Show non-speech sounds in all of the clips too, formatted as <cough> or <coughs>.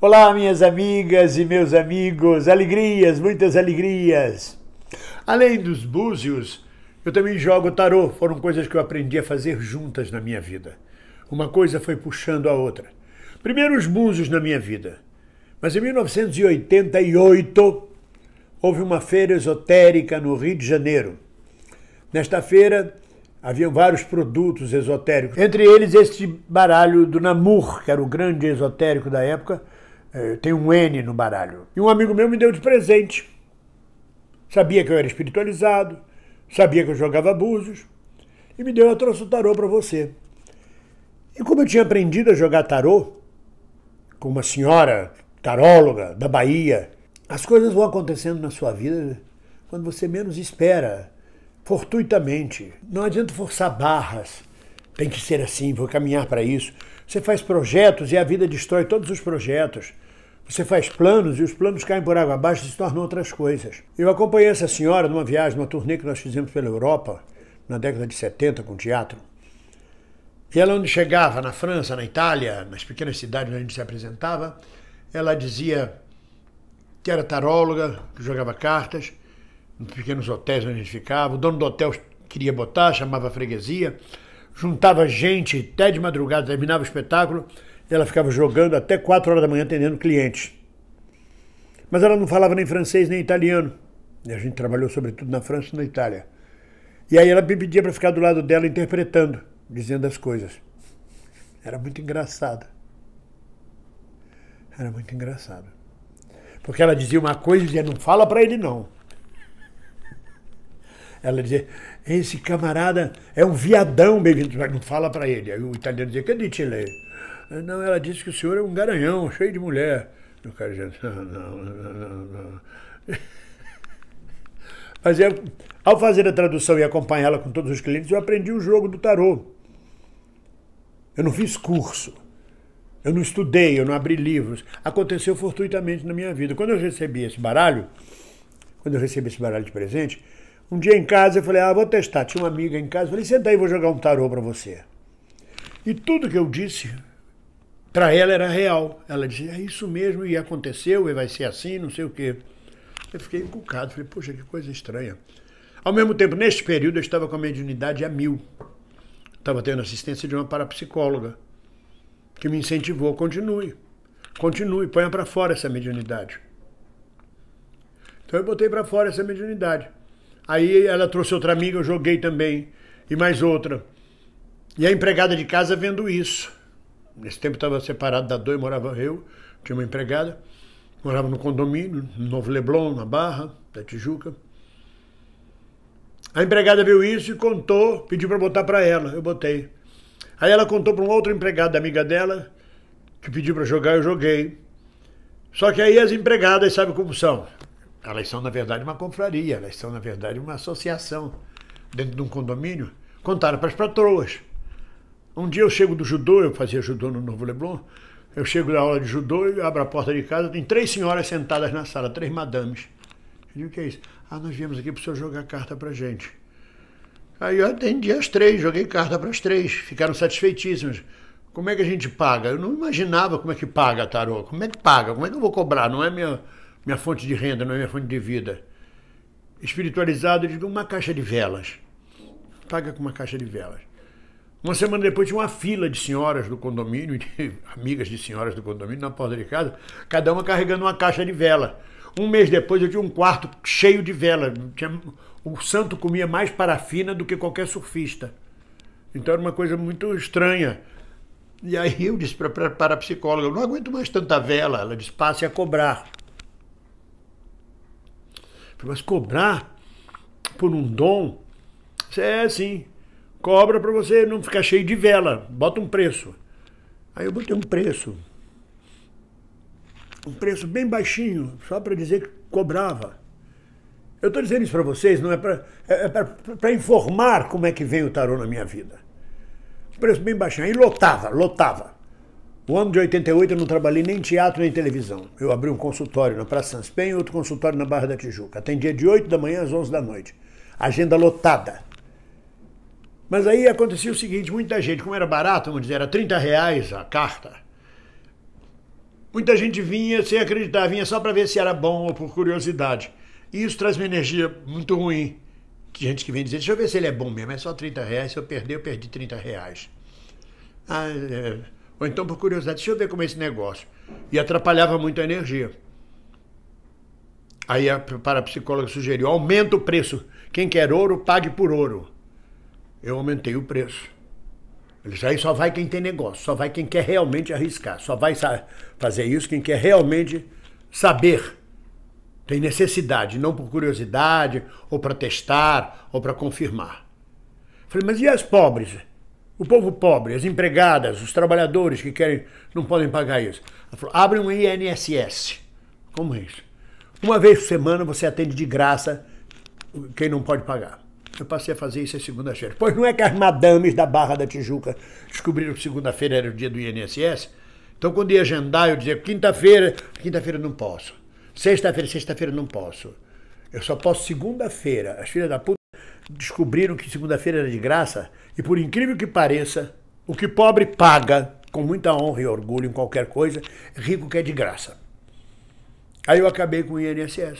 Olá, minhas amigas e meus amigos, alegrias, muitas alegrias. Além dos búzios, eu também jogo tarô, foram coisas que eu aprendi a fazer juntas na minha vida. Uma coisa foi puxando a outra. Primeiro os búzios na minha vida. Mas em 1988 houve uma feira esotérica no Rio de Janeiro. Nesta feira haviam vários produtos esotéricos, entre eles este baralho do Namur, que era o grande esotérico da época é, tem um N no baralho. E um amigo meu me deu de presente. Sabia que eu era espiritualizado, sabia que eu jogava abusos, e me deu, eu trouxe o tarô para você. E como eu tinha aprendido a jogar tarô com uma senhora taróloga da Bahia, as coisas vão acontecendo na sua vida né? quando você menos espera, fortuitamente. Não adianta forçar barras. Tem que ser assim, vou caminhar para isso. Você faz projetos e a vida destrói todos os projetos. Você faz planos e os planos caem por água abaixo e se tornam outras coisas. Eu acompanhei essa senhora numa viagem, numa turnê que nós fizemos pela Europa, na década de 70, com teatro. E ela, onde chegava, na França, na Itália, nas pequenas cidades onde a gente se apresentava, ela dizia que era taróloga, que jogava cartas, nos pequenos hotéis onde a gente ficava. O dono do hotel queria botar, chamava a freguesia juntava gente até de madrugada, terminava o espetáculo, e ela ficava jogando até 4 horas da manhã atendendo clientes. Mas ela não falava nem francês nem italiano. E a gente trabalhou sobretudo na França e na Itália. E aí ela me pedia para ficar do lado dela interpretando, dizendo as coisas. Era muito engraçado. Era muito engraçado. Porque ela dizia uma coisa e dizia, não fala para ele não. Ela dizia, esse camarada é um viadão, bem-vindo. Não fala para ele. Aí o italiano dizia, que é de Chile? Não, ela disse que o senhor é um garanhão, cheio de mulher. O cara dizia, <laughs> não, não, não, não. <laughs> Mas eu, ao fazer a tradução e acompanhá-la com todos os clientes, eu aprendi o jogo do tarô. Eu não fiz curso. Eu não estudei, eu não abri livros. Aconteceu fortuitamente na minha vida. Quando eu recebi esse baralho, quando eu recebi esse baralho de presente, um dia em casa eu falei, ah, vou testar. Tinha uma amiga em casa, falei, senta aí, vou jogar um tarô para você. E tudo que eu disse para ela era real. Ela dizia, é isso mesmo, e aconteceu, e vai ser assim, não sei o quê. Eu fiquei encucado, falei, poxa, que coisa estranha. Ao mesmo tempo, neste período, eu estava com a mediunidade a mil. Estava tendo assistência de uma parapsicóloga, que me incentivou, continue, continue, ponha para fora essa mediunidade. Então eu botei para fora essa mediunidade. Aí ela trouxe outra amiga, eu joguei também. E mais outra. E a empregada de casa vendo isso. Nesse tempo estava separado da Doi, morava eu, tinha uma empregada. Morava no condomínio, no Novo Leblon, na Barra, da Tijuca. A empregada viu isso e contou, pediu para botar para ela. Eu botei. Aí ela contou para um outro empregado, amiga dela, que pediu para jogar, eu joguei. Só que aí as empregadas, sabe como são? Elas são, na verdade, uma confraria, elas são, na verdade, uma associação dentro de um condomínio. Contaram para as patroas. Um dia eu chego do judô, eu fazia judô no Novo Leblon, eu chego da aula de judô e abro a porta de casa, tem três senhoras sentadas na sala, três madames. Eu digo, o que é isso? Ah, nós viemos aqui para o senhor jogar carta para gente. Aí eu atendi as três, joguei carta para as três, ficaram satisfeitíssimas. Como é que a gente paga? Eu não imaginava como é que paga, tarô. Como é que paga? Como é que eu vou cobrar? Não é minha minha fonte de renda, não é minha fonte de vida. Espiritualizado, eu digo, uma caixa de velas. Paga com uma caixa de velas. Uma semana depois tinha uma fila de senhoras do condomínio, de <laughs> amigas de senhoras do condomínio, na porta de casa, cada uma carregando uma caixa de vela. Um mês depois eu tinha um quarto cheio de vela. Tinha, o santo comia mais parafina do que qualquer surfista. Então era uma coisa muito estranha. E aí eu disse para a psicóloga, não aguento mais tanta vela. Ela disse, passe a cobrar. Mas cobrar por um dom, é sim. Cobra para você não ficar cheio de vela. Bota um preço. Aí eu botei um preço. Um preço bem baixinho, só para dizer que cobrava. Eu estou dizendo isso para vocês, não é para é, é para informar como é que veio o tarô na minha vida. Um preço bem baixinho. Aí lotava, lotava. O ano de 88 eu não trabalhei nem teatro nem televisão. Eu abri um consultório na Praça Sanspen e outro consultório na Barra da Tijuca. Atendia de 8 da manhã às 11 da noite. Agenda lotada. Mas aí acontecia o seguinte, muita gente, como era barato, vamos dizer, era 30 reais a carta, muita gente vinha sem acreditar, vinha só para ver se era bom ou por curiosidade. E isso traz uma energia muito ruim. Gente que vem dizer, deixa eu ver se ele é bom mesmo, é só 30 reais, se eu perder, eu perdi 30 reais. Ah, é... Ou então por curiosidade, deixa eu ver como é esse negócio. E atrapalhava muito a energia. Aí a parapsicóloga sugeriu: aumenta o preço. Quem quer ouro, pague por ouro. Eu aumentei o preço. Eles aí só vai quem tem negócio, só vai quem quer realmente arriscar, só vai fazer isso quem quer realmente saber. Tem necessidade, não por curiosidade, ou para testar, ou para confirmar. Falei, mas e as pobres? O povo pobre, as empregadas, os trabalhadores que querem não podem pagar isso. Ela falou, abre um INSS. Como é isso? Uma vez por semana você atende de graça quem não pode pagar. Eu passei a fazer isso segunda-feira. Pois não é que as madames da Barra da Tijuca descobriram que segunda-feira era o dia do INSS? Então, quando ia agendar, eu dizia quinta-feira, quinta-feira não posso. Sexta-feira, sexta-feira não posso. Eu só posso segunda-feira. As filhas da puta descobriram que segunda-feira era de graça e, por incrível que pareça, o que pobre paga com muita honra e orgulho em qualquer coisa, rico quer é de graça. Aí eu acabei com o INSS.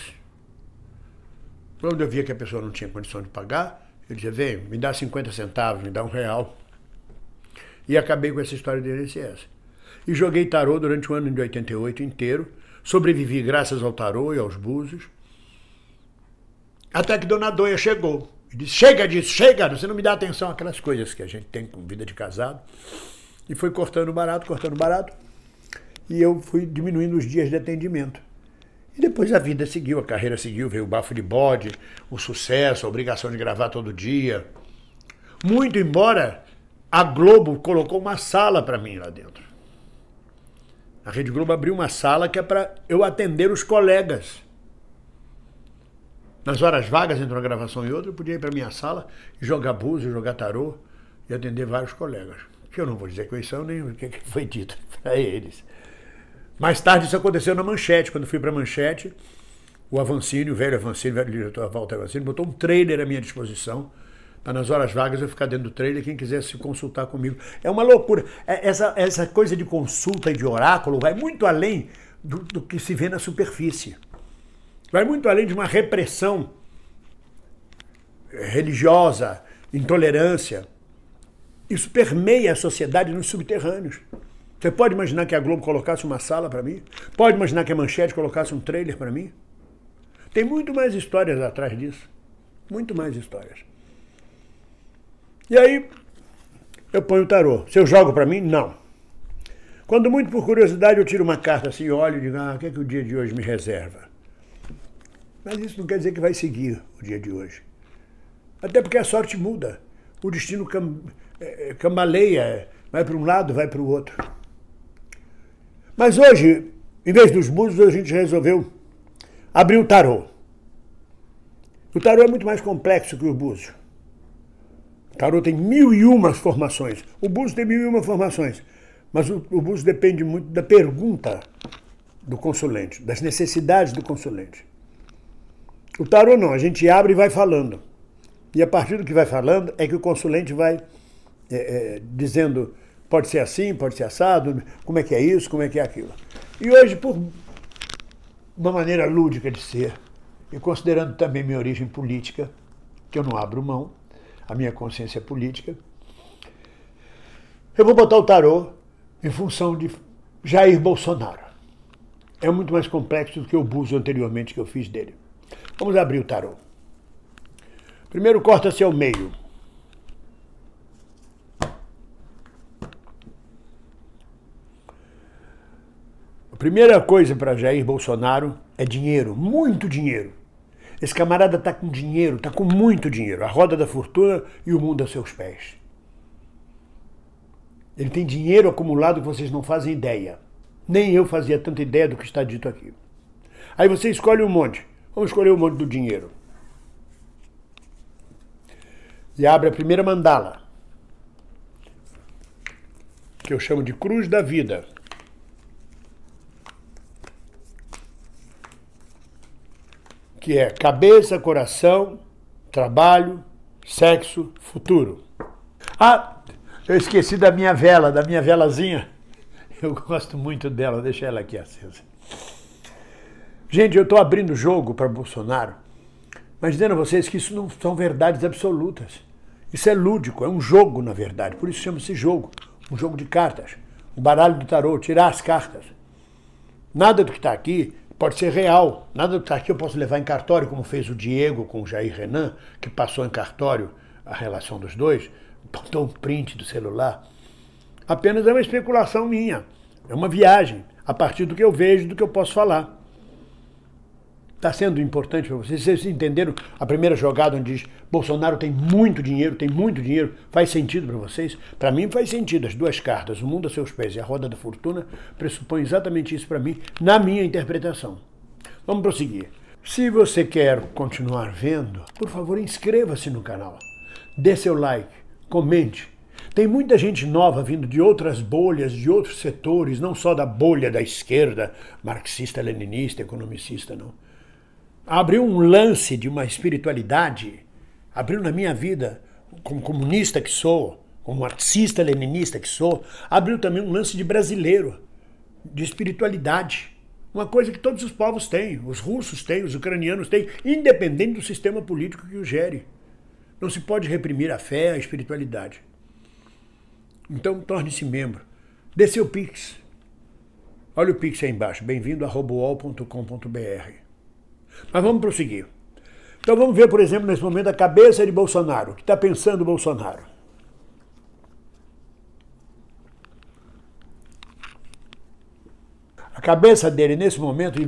Quando eu via que a pessoa não tinha condição de pagar, eu dizia, vem, me dá 50 centavos, me dá um real. E acabei com essa história do INSS. E joguei tarô durante o ano de 88 inteiro, sobrevivi graças ao tarô e aos búzios, até que Dona Doia chegou disse, chega disso, chega, você não me dá atenção, aquelas coisas que a gente tem com vida de casado. E foi cortando barato, cortando barato, e eu fui diminuindo os dias de atendimento. E depois a vida seguiu, a carreira seguiu, veio o bafo de bode, o sucesso, a obrigação de gravar todo dia. Muito embora a Globo colocou uma sala para mim lá dentro. A Rede Globo abriu uma sala que é para eu atender os colegas nas horas vagas, entre uma gravação e outra, eu podia ir para minha sala e jogar búzio, jogar tarô e atender vários colegas. Que eu não vou dizer quem são, nem o que foi dito <laughs> para eles. Mais tarde isso aconteceu na Manchete. Quando fui para a Manchete, o Avancini, o velho Avancini, o velho diretor Walter Avancini, botou um trailer à minha disposição para nas horas vagas eu ficar dentro do trailer quem quiser se consultar comigo. É uma loucura. É, essa, essa coisa de consulta e de oráculo vai muito além do, do que se vê na superfície vai muito além de uma repressão religiosa, intolerância. Isso permeia a sociedade nos subterrâneos. Você pode imaginar que a Globo colocasse uma sala para mim? Pode imaginar que a Manchete colocasse um trailer para mim? Tem muito mais histórias atrás disso. Muito mais histórias. E aí, eu ponho o tarô. Se eu jogo para mim? Não. Quando muito por curiosidade, eu tiro uma carta assim, olho e digo, ah, o que, é que o dia de hoje me reserva? Mas isso não quer dizer que vai seguir o dia de hoje. Até porque a sorte muda. O destino cam é, é, cambaleia, vai para um lado, vai para o outro. Mas hoje, em vez dos búzios, a gente resolveu abrir o tarô. O tarô é muito mais complexo que o búzio. O tarô tem mil e uma formações. O búzio tem mil e uma formações. Mas o, o búzio depende muito da pergunta do consulente, das necessidades do consulente. O tarô não, a gente abre e vai falando. E a partir do que vai falando é que o consulente vai é, é, dizendo pode ser assim, pode ser assado, como é que é isso, como é que é aquilo. E hoje, por uma maneira lúdica de ser, e considerando também minha origem política, que eu não abro mão, a minha consciência política, eu vou botar o tarô em função de Jair Bolsonaro. É muito mais complexo do que o buzo anteriormente que eu fiz dele. Vamos abrir o tarô. Primeiro corta-se ao meio. A primeira coisa para Jair Bolsonaro é dinheiro, muito dinheiro. Esse camarada está com dinheiro, está com muito dinheiro, a roda da fortuna e o mundo a seus pés. Ele tem dinheiro acumulado que vocês não fazem ideia. Nem eu fazia tanta ideia do que está dito aqui. Aí você escolhe um monte. Vamos escolher o monte do dinheiro. E abre a primeira mandala, que eu chamo de Cruz da Vida. Que é cabeça, coração, trabalho, sexo, futuro. Ah, eu esqueci da minha vela, da minha velazinha. Eu gosto muito dela, deixa ela aqui acesa. Gente, eu estou abrindo jogo para Bolsonaro, mas dizendo a vocês que isso não são verdades absolutas. Isso é lúdico, é um jogo, na verdade. Por isso chama-se jogo. Um jogo de cartas. Um baralho do tarô, tirar as cartas. Nada do que está aqui pode ser real. Nada do que está aqui eu posso levar em cartório, como fez o Diego com o Jair Renan, que passou em cartório a relação dos dois, botou um print do celular. Apenas é uma especulação minha. É uma viagem, a partir do que eu vejo, do que eu posso falar está sendo importante para vocês. Vocês entenderam a primeira jogada onde diz Bolsonaro tem muito dinheiro, tem muito dinheiro. Faz sentido para vocês? Para mim faz sentido. As duas cartas, o mundo a seus pés e a roda da fortuna, pressupõe exatamente isso para mim, na minha interpretação. Vamos prosseguir. Se você quer continuar vendo, por favor, inscreva-se no canal. Dê seu like, comente. Tem muita gente nova vindo de outras bolhas, de outros setores, não só da bolha da esquerda, marxista, leninista, economicista, não abriu um lance de uma espiritualidade, abriu na minha vida, como comunista que sou, como marxista leninista que sou, abriu também um lance de brasileiro, de espiritualidade. Uma coisa que todos os povos têm, os russos têm, os ucranianos têm, independente do sistema político que o gere. Não se pode reprimir a fé, a espiritualidade. Então, torne-se membro. Dê seu Pix. Olha o Pix aí embaixo. Bem-vindo a robool.com.br. Mas vamos prosseguir. Então vamos ver, por exemplo, nesse momento, a cabeça de Bolsonaro, o que está pensando Bolsonaro. A cabeça dele, nesse momento,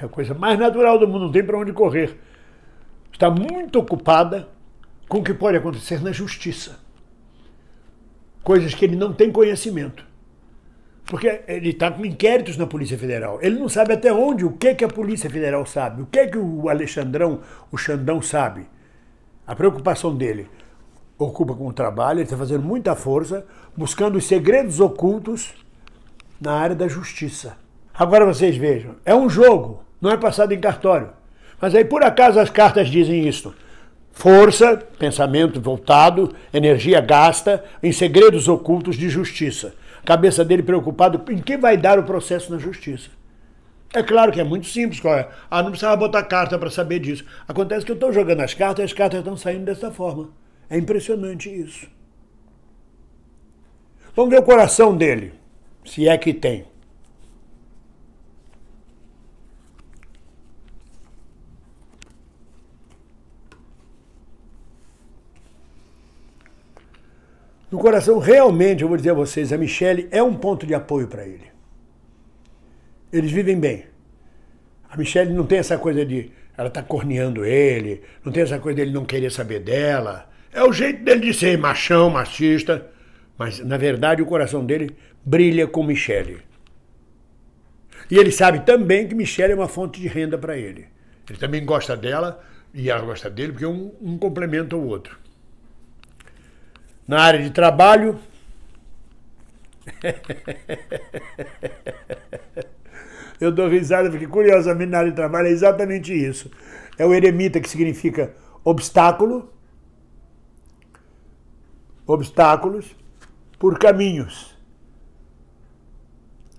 é a coisa mais natural do mundo, não tem para onde correr. Está muito ocupada com o que pode acontecer na justiça. Coisas que ele não tem conhecimento. Porque ele está com inquéritos na Polícia Federal. Ele não sabe até onde, o que, que a Polícia Federal sabe, o que, que o Alexandrão, o Xandão sabe. A preocupação dele ocupa com o trabalho, ele está fazendo muita força, buscando os segredos ocultos na área da justiça. Agora vocês vejam, é um jogo, não é passado em cartório. Mas aí por acaso as cartas dizem isto. Força, pensamento voltado, energia gasta em segredos ocultos de justiça cabeça dele preocupado em que vai dar o processo na justiça. É claro que é muito simples, qual é? Ah, não precisava botar carta para saber disso. Acontece que eu estou jogando as cartas e as cartas estão saindo dessa forma. É impressionante isso. Vamos ver o coração dele, se é que tem. No coração, realmente, eu vou dizer a vocês, a Michelle é um ponto de apoio para ele. Eles vivem bem. A Michelle não tem essa coisa de ela tá corneando ele, não tem essa coisa dele não querer saber dela. É o jeito dele de ser machão, machista, mas na verdade o coração dele brilha com Michelle. E ele sabe também que Michelle é uma fonte de renda para ele. Ele também gosta dela e ela gosta dele porque um, um complementa o outro na área de trabalho. <laughs> Eu dou risada porque, curiosamente, na área de trabalho é exatamente isso. É o eremita que significa obstáculo, obstáculos por caminhos.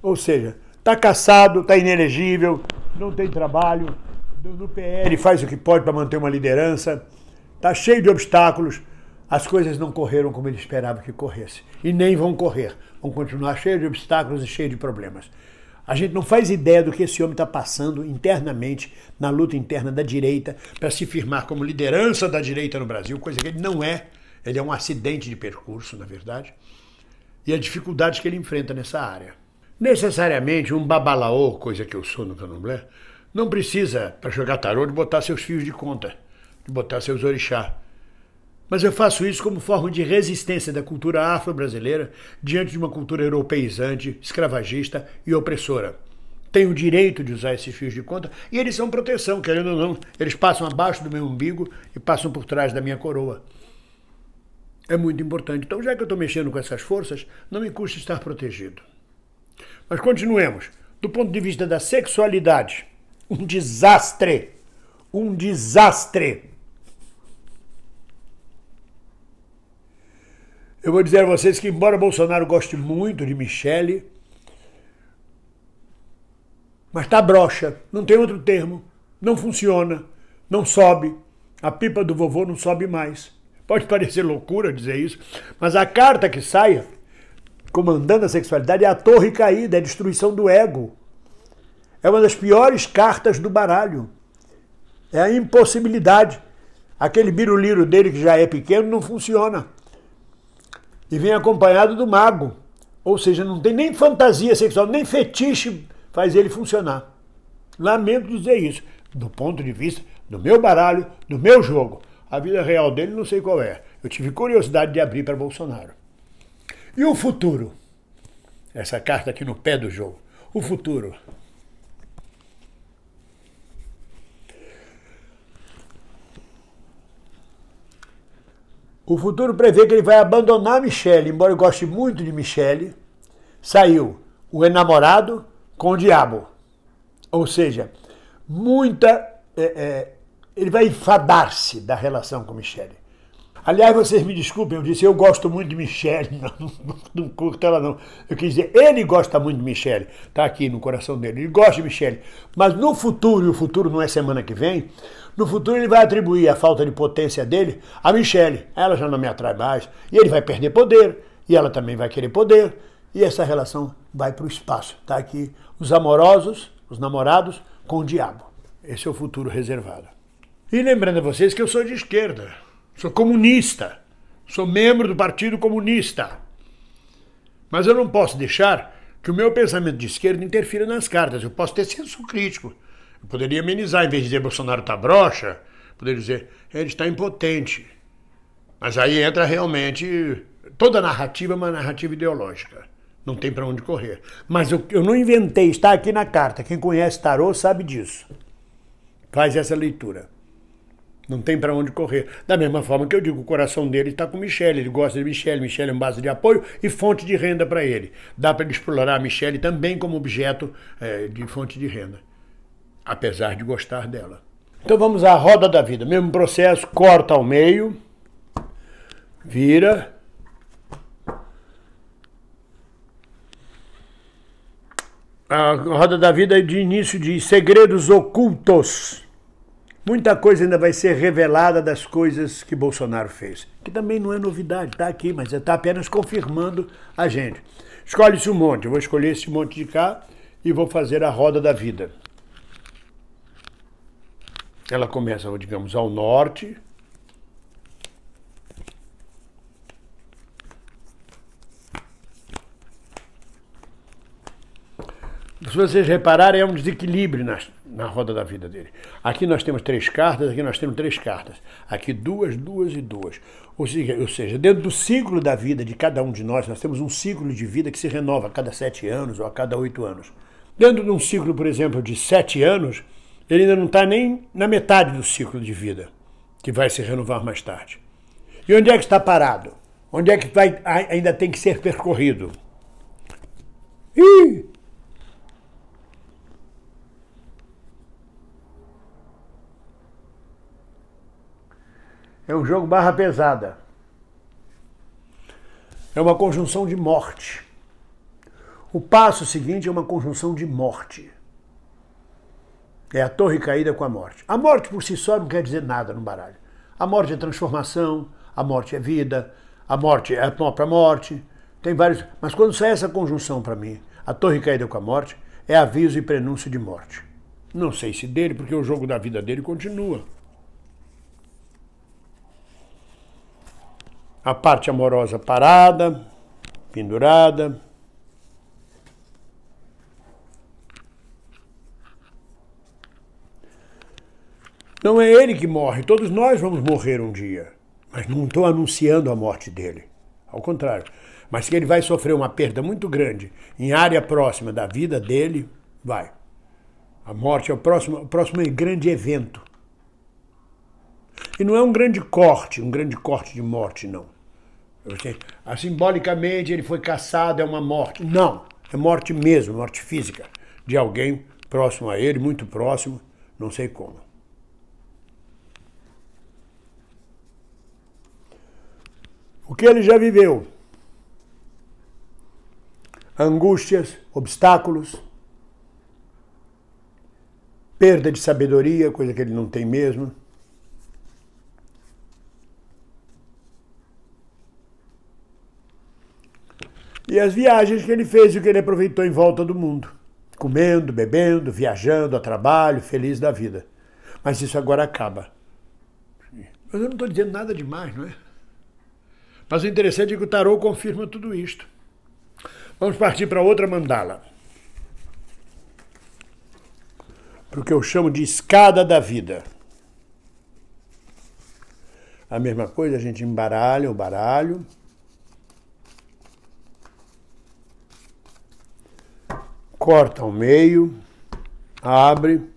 Ou seja, está caçado, está inelegível, não tem trabalho, no PL faz o que pode para manter uma liderança, está cheio de obstáculos, as coisas não correram como ele esperava que corresse. E nem vão correr. Vão continuar cheios de obstáculos e cheios de problemas. A gente não faz ideia do que esse homem está passando internamente na luta interna da direita para se firmar como liderança da direita no Brasil, coisa que ele não é. Ele é um acidente de percurso, na verdade. E as dificuldades que ele enfrenta nessa área. Necessariamente, um babalaô, coisa que eu sou no candomblé, não precisa, para jogar tarô, de botar seus fios de conta, de botar seus orixás. Mas eu faço isso como forma de resistência da cultura afro-brasileira diante de uma cultura europeizante, escravagista e opressora. Tenho o direito de usar esses fios de conta e eles são proteção, querendo ou não. Eles passam abaixo do meu umbigo e passam por trás da minha coroa. É muito importante. Então, já que eu estou mexendo com essas forças, não me custa estar protegido. Mas continuemos. Do ponto de vista da sexualidade, um desastre. Um desastre. Eu vou dizer a vocês que, embora Bolsonaro goste muito de Michele, mas tá broxa, não tem outro termo, não funciona, não sobe, a pipa do vovô não sobe mais. Pode parecer loucura dizer isso, mas a carta que saia comandando a sexualidade é a torre caída, é a destruição do ego. É uma das piores cartas do baralho. É a impossibilidade. Aquele biruliro dele que já é pequeno não funciona e vem acompanhado do mago. Ou seja, não tem nem fantasia sexual, nem fetiche faz ele funcionar. Lamento dizer é isso, do ponto de vista do meu baralho, do meu jogo. A vida real dele não sei qual é. Eu tive curiosidade de abrir para Bolsonaro. E o futuro? Essa carta aqui no pé do jogo. O futuro. O futuro prevê que ele vai abandonar Michelle, embora eu goste muito de Michelle. Saiu o enamorado com o diabo. Ou seja, muita. É, é, ele vai enfadar-se da relação com Michelle. Aliás, vocês me desculpem, eu disse eu gosto muito de Michelle, <laughs> não, não, não curto ela não. Eu quis dizer, ele gosta muito de Michelle, está aqui no coração dele, ele gosta de Michelle. Mas no futuro, e o futuro não é semana que vem, no futuro ele vai atribuir a falta de potência dele a Michelle. Ela já não me atrai mais. E ele vai perder poder. E ela também vai querer poder. E essa relação vai para o espaço. Tá aqui os amorosos, os namorados com o diabo. Esse é o futuro reservado. E lembrando a vocês que eu sou de esquerda. Sou comunista. Sou membro do Partido Comunista. Mas eu não posso deixar que o meu pensamento de esquerda interfira nas cartas. Eu posso ter senso crítico. Eu poderia amenizar, em vez de dizer Bolsonaro está broxa, poderia dizer ele está impotente. Mas aí entra realmente toda a narrativa é uma narrativa ideológica. Não tem para onde correr. Mas eu, eu não inventei, está aqui na carta. Quem conhece tarô sabe disso. Faz essa leitura. Não tem para onde correr. Da mesma forma que eu digo, o coração dele está com Michele, ele gosta de Michele, Michele é uma base de apoio e fonte de renda para ele. Dá para ele explorar a Michele também como objeto é, de fonte de renda apesar de gostar dela. Então vamos à roda da vida. Mesmo processo, corta ao meio, vira. A roda da vida é de início de segredos ocultos. Muita coisa ainda vai ser revelada das coisas que Bolsonaro fez, que também não é novidade, está aqui, mas está apenas confirmando a gente. Escolhe-se um monte, eu vou escolher esse monte de cá e vou fazer a roda da vida. Ela começa, digamos, ao norte. Se vocês repararem, é um desequilíbrio na, na roda da vida dele. Aqui nós temos três cartas, aqui nós temos três cartas. Aqui duas, duas e duas. Ou seja, ou seja, dentro do ciclo da vida de cada um de nós, nós temos um ciclo de vida que se renova a cada sete anos ou a cada oito anos. Dentro de um ciclo, por exemplo, de sete anos, ele ainda não está nem na metade do ciclo de vida, que vai se renovar mais tarde. E onde é que está parado? Onde é que vai, ainda tem que ser percorrido? Ih! É um jogo barra pesada. É uma conjunção de morte. O passo seguinte é uma conjunção de morte. É a torre caída com a morte. A morte por si só não quer dizer nada no baralho. A morte é transformação, a morte é vida, a morte é a própria morte. Tem vários. Mas quando sai essa conjunção para mim, a torre caída com a morte, é aviso e prenúncio de morte. Não sei se dele, porque o jogo da vida dele continua. A parte amorosa parada, pendurada. Não é ele que morre, todos nós vamos morrer um dia. Mas não estou anunciando a morte dele. Ao contrário. Mas que ele vai sofrer uma perda muito grande em área próxima da vida dele, vai. A morte é o próximo, o próximo é grande evento. E não é um grande corte, um grande corte de morte, não. Ah, simbolicamente ele foi caçado, é uma morte. Não, é morte mesmo, morte física, de alguém próximo a ele, muito próximo, não sei como. O que ele já viveu? Angústias, obstáculos, perda de sabedoria, coisa que ele não tem mesmo. E as viagens que ele fez e o que ele aproveitou em volta do mundo, comendo, bebendo, viajando a trabalho, feliz da vida. Mas isso agora acaba. Mas eu não estou dizendo nada demais, não é? Mas o interessante é que o tarô confirma tudo isto. Vamos partir para outra mandala. Para o que eu chamo de escada da vida. A mesma coisa, a gente embaralha o baralho. Corta ao meio, abre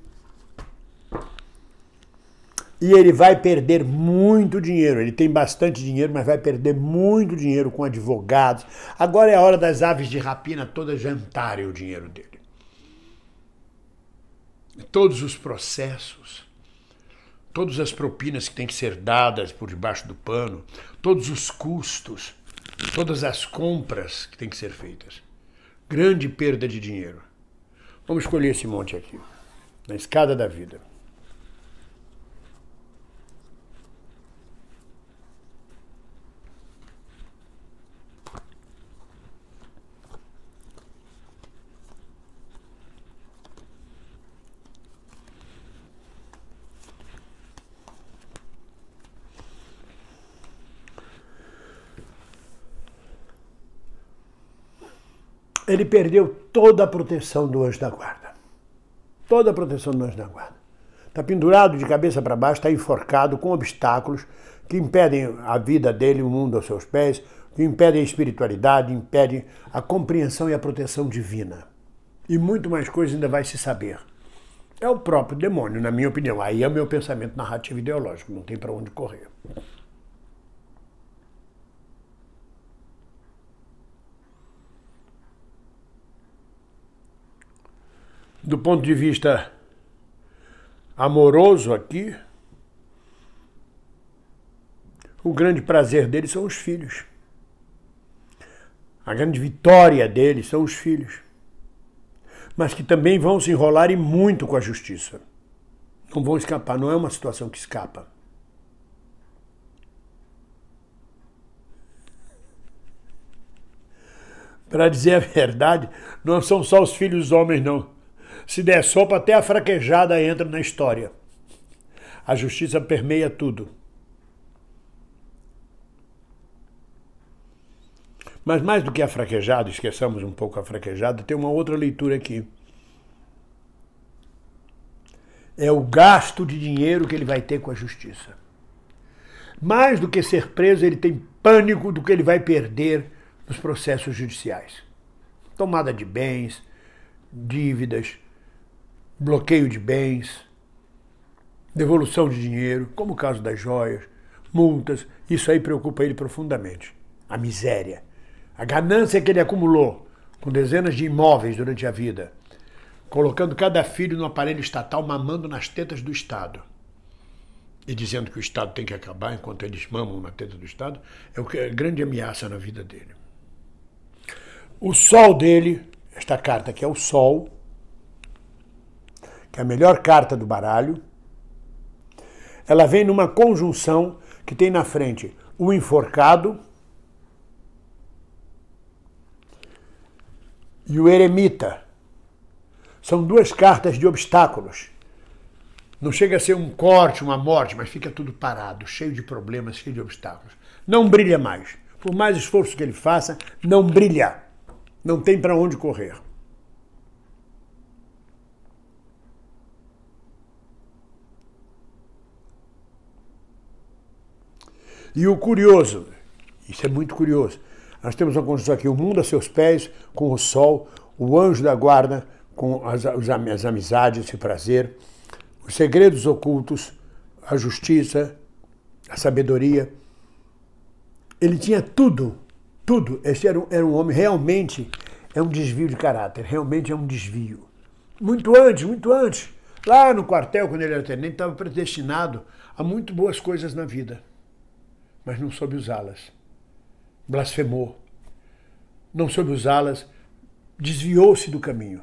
e ele vai perder muito dinheiro. Ele tem bastante dinheiro, mas vai perder muito dinheiro com advogados. Agora é a hora das aves de rapina todas jantarem o dinheiro dele. Todos os processos, todas as propinas que têm que ser dadas por debaixo do pano, todos os custos, todas as compras que têm que ser feitas. Grande perda de dinheiro. Vamos escolher esse monte aqui, na escada da vida. ele perdeu toda a proteção do anjo da guarda. Toda a proteção do anjo da guarda. Está pendurado de cabeça para baixo, está enforcado com obstáculos que impedem a vida dele, o mundo aos seus pés, que impedem a espiritualidade, impedem a compreensão e a proteção divina. E muito mais coisa ainda vai se saber. É o próprio demônio, na minha opinião. Aí é o meu pensamento narrativo ideológico, não tem para onde correr. do ponto de vista amoroso aqui, o grande prazer dele são os filhos. A grande vitória dele são os filhos. Mas que também vão se enrolar e muito com a justiça. Não vão escapar, não é uma situação que escapa. Para dizer a <laughs> verdade, não são só os filhos homens, não se der sopa, até a fraquejada entra na história. A justiça permeia tudo. Mas mais do que a fraquejada, esqueçamos um pouco a fraquejada, tem uma outra leitura aqui. É o gasto de dinheiro que ele vai ter com a justiça. Mais do que ser preso, ele tem pânico do que ele vai perder nos processos judiciais. Tomada de bens, dívidas, bloqueio de bens, devolução de dinheiro, como o caso das joias, multas, isso aí preocupa ele profundamente. A miséria, a ganância que ele acumulou com dezenas de imóveis durante a vida, colocando cada filho no aparelho estatal mamando nas tetas do Estado. E dizendo que o Estado tem que acabar enquanto eles mamam na teta do Estado, é uma é grande ameaça na vida dele. O sol dele, esta carta que é o sol, que é a melhor carta do baralho, ela vem numa conjunção que tem na frente o enforcado e o eremita. São duas cartas de obstáculos. Não chega a ser um corte, uma morte, mas fica tudo parado, cheio de problemas, cheio de obstáculos. Não brilha mais. Por mais esforço que ele faça, não brilha. Não tem para onde correr. E o curioso, isso é muito curioso, nós temos uma construção aqui, o mundo a seus pés, com o sol, o anjo da guarda, com as, as amizades e prazer, os segredos ocultos, a justiça, a sabedoria. Ele tinha tudo, tudo. Este era um, era um homem realmente, é um desvio de caráter, realmente é um desvio. Muito antes, muito antes. Lá no quartel, quando ele era tenente, estava predestinado a muito boas coisas na vida mas não soube usá-las. Blasfemou. Não soube usá-las, desviou-se do caminho.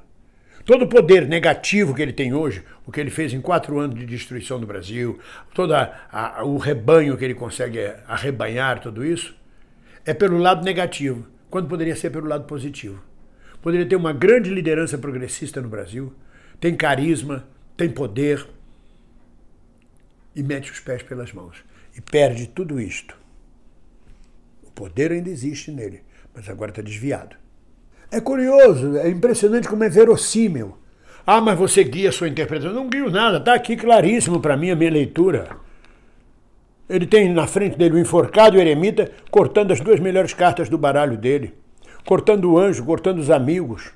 Todo o poder negativo que ele tem hoje, o que ele fez em quatro anos de destruição do Brasil, todo a, a, o rebanho que ele consegue arrebanhar, tudo isso, é pelo lado negativo, quando poderia ser pelo lado positivo. Poderia ter uma grande liderança progressista no Brasil, tem carisma, tem poder e mete os pés pelas mãos e perde tudo isto. O poder ainda existe nele, mas agora está desviado. É curioso, é impressionante como é verossímil. Ah, mas você guia a sua interpretação. Não guio nada, está aqui claríssimo para mim a minha leitura. Ele tem na frente dele o enforcado e o eremita, cortando as duas melhores cartas do baralho dele, cortando o anjo, cortando os amigos.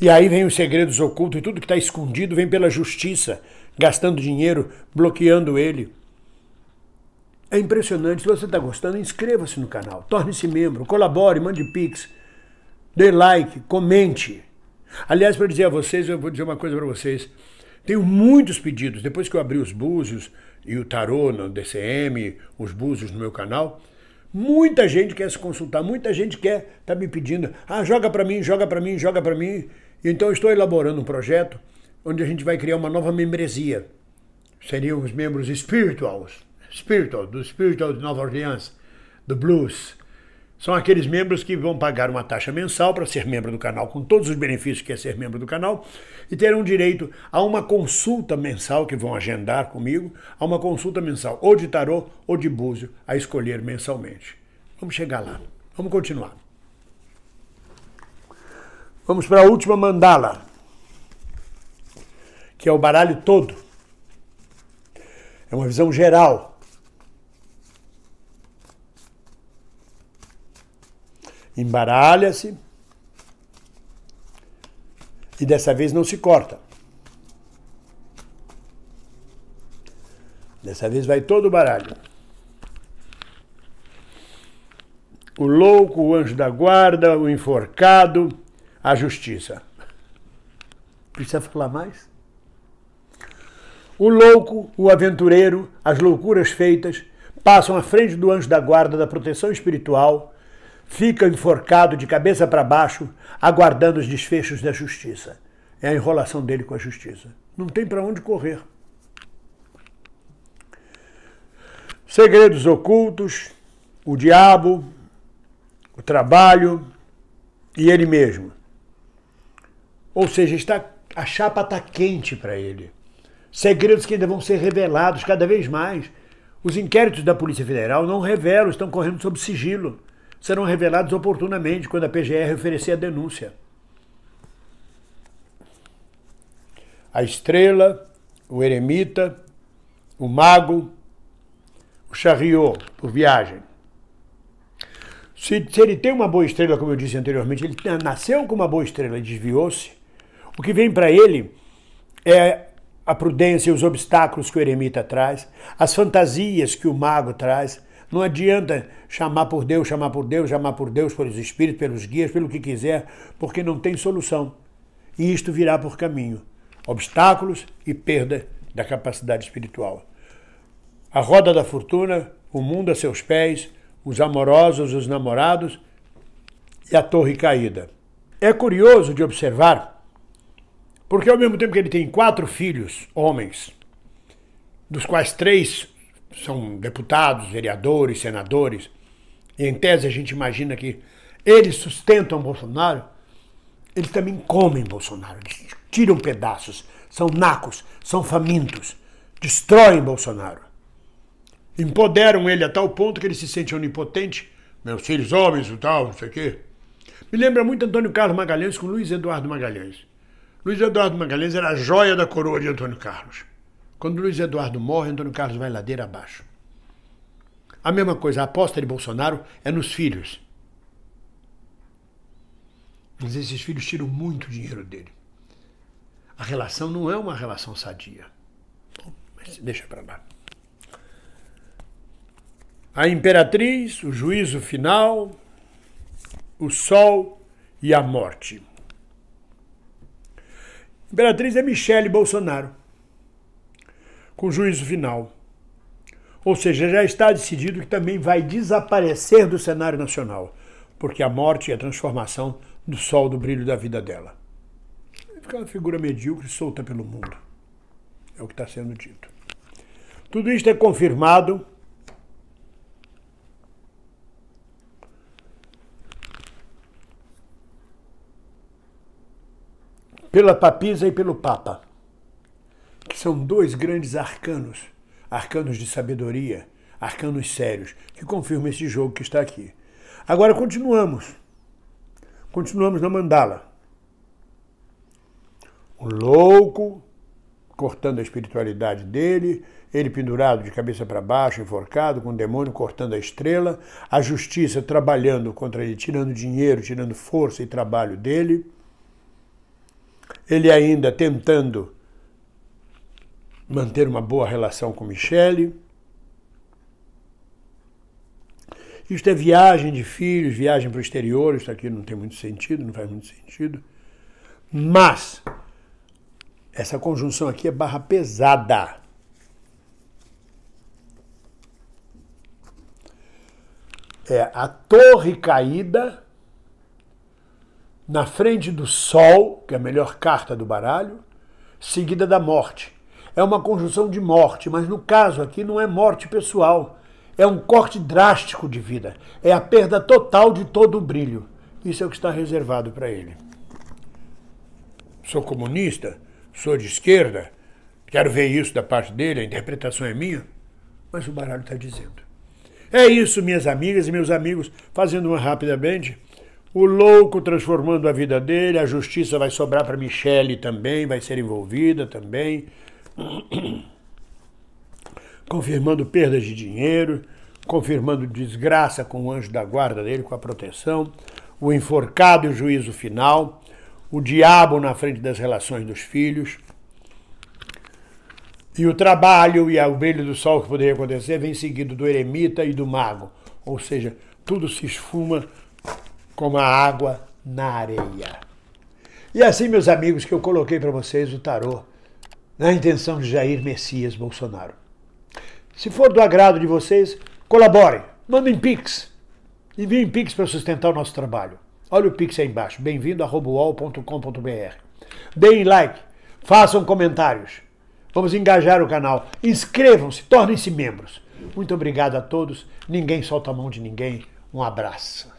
E aí vem os segredos ocultos e tudo que está escondido vem pela justiça, gastando dinheiro, bloqueando ele. É impressionante. Se você está gostando, inscreva-se no canal, torne-se membro, colabore, mande pix, dê like, comente. Aliás, para dizer a vocês, eu vou dizer uma coisa para vocês. Tenho muitos pedidos. Depois que eu abri os búzios e o tarô no DCM, os búzios no meu canal, muita gente quer se consultar, muita gente quer tá me pedindo. Ah, joga para mim, joga para mim, joga para mim. Então eu estou elaborando um projeto onde a gente vai criar uma nova membresia. Seriam os membros espirituais. Spiritual, do Spiritual de Nova Orleans, do Blues. São aqueles membros que vão pagar uma taxa mensal para ser membro do canal, com todos os benefícios que é ser membro do canal, e terão direito a uma consulta mensal que vão agendar comigo, a uma consulta mensal, ou de tarô ou de búzio, a escolher mensalmente. Vamos chegar lá. Vamos continuar. Vamos para a última mandala, que é o baralho todo. É uma visão geral embaralha-se e dessa vez não se corta. Dessa vez vai todo o baralho. O louco, o anjo da guarda, o enforcado, a justiça. Precisa falar mais? O louco, o aventureiro, as loucuras feitas passam à frente do anjo da guarda da proteção espiritual fica enforcado de cabeça para baixo, aguardando os desfechos da justiça. É a enrolação dele com a justiça. Não tem para onde correr. Segredos ocultos, o diabo, o trabalho e ele mesmo. Ou seja, está, a chapa está quente para ele. Segredos que ainda vão ser revelados cada vez mais. Os inquéritos da Polícia Federal não revelam, estão correndo sob sigilo serão revelados oportunamente quando a PGR oferecer a denúncia. A estrela, o eremita, o mago, o charriot, por viagem. Se, se, ele tem uma boa estrela, como eu disse anteriormente, ele nasceu com uma boa estrela e desviou-se, o que vem para ele é a prudência, os obstáculos que o eremita traz, as fantasias que o mago traz, não adianta chamar por Deus, chamar por Deus, chamar por Deus, pelos espíritos, pelos guias, pelo que quiser, porque não tem solução. E isto virá por caminho: obstáculos e perda da capacidade espiritual. A roda da fortuna, o mundo a seus pés, os amorosos, os namorados e a torre caída. É curioso de observar, porque ao mesmo tempo que ele tem quatro filhos, homens, dos quais três são deputados, vereadores, senadores, e em tese a gente imagina que eles sustentam Bolsonaro, eles também comem Bolsonaro, eles tiram pedaços, são nacos, são famintos, destroem Bolsonaro. Empoderam ele a tal ponto que ele se sente onipotente, meus filhos homens e tal, não sei o quê. Me lembra muito Antônio Carlos Magalhães com Luiz Eduardo Magalhães. Luiz Eduardo Magalhães era a joia da coroa de Antônio Carlos. Quando Luiz Eduardo morre, Antônio Carlos vai ladeira abaixo. A mesma coisa, a aposta de Bolsonaro é nos filhos. Mas esses filhos tiram muito dinheiro dele. A relação não é uma relação sadia. Mas deixa para lá. A imperatriz, o juízo final, o sol e a morte. Imperatriz é Michele Bolsonaro com juízo final. Ou seja, já está decidido que também vai desaparecer do cenário nacional, porque a morte e a transformação do sol do brilho da vida dela. Fica uma figura medíocre solta pelo mundo. É o que está sendo dito. Tudo isto é confirmado pela papisa e pelo papa que são dois grandes arcanos, arcanos de sabedoria, arcanos sérios, que confirmam esse jogo que está aqui. Agora continuamos. Continuamos na mandala. O louco cortando a espiritualidade dele, ele pendurado de cabeça para baixo, enforcado, com o demônio cortando a estrela, a justiça trabalhando contra ele, tirando dinheiro, tirando força e trabalho dele. Ele ainda tentando manter uma boa relação com Michele. Isto é viagem de filhos, viagem para o exterior, isso aqui não tem muito sentido, não faz muito sentido. Mas essa conjunção aqui é barra pesada. É a torre caída na frente do sol, que é a melhor carta do baralho, seguida da morte é uma conjunção de morte, mas no caso aqui não é morte pessoal. É um corte drástico de vida. É a perda total de todo o brilho. Isso é o que está reservado para ele. Sou comunista? Sou de esquerda? Quero ver isso da parte dele, a interpretação é minha. Mas o baralho está dizendo. É isso, minhas amigas e meus amigos, fazendo uma rapidamente. O louco transformando a vida dele, a justiça vai sobrar para Michele também, vai ser envolvida também. <coughs> confirmando perdas de dinheiro, confirmando desgraça com o anjo da guarda dele, com a proteção, o enforcado e o juízo final, o diabo na frente das relações dos filhos. E o trabalho e o brilho do sol que poderia acontecer vem seguido do eremita e do mago. Ou seja, tudo se esfuma como a água na areia. E assim, meus amigos, que eu coloquei para vocês o tarô na intenção de Jair Messias Bolsonaro. Se for do agrado de vocês, colaborem, mandem Pix. Enviem Pix para sustentar o nosso trabalho. Olha o Pix aí embaixo, bem-vindo a robowall.com.br. Deem like, façam comentários. Vamos engajar o canal. Inscrevam-se, tornem-se membros. Muito obrigado a todos. Ninguém solta a mão de ninguém. Um abraço.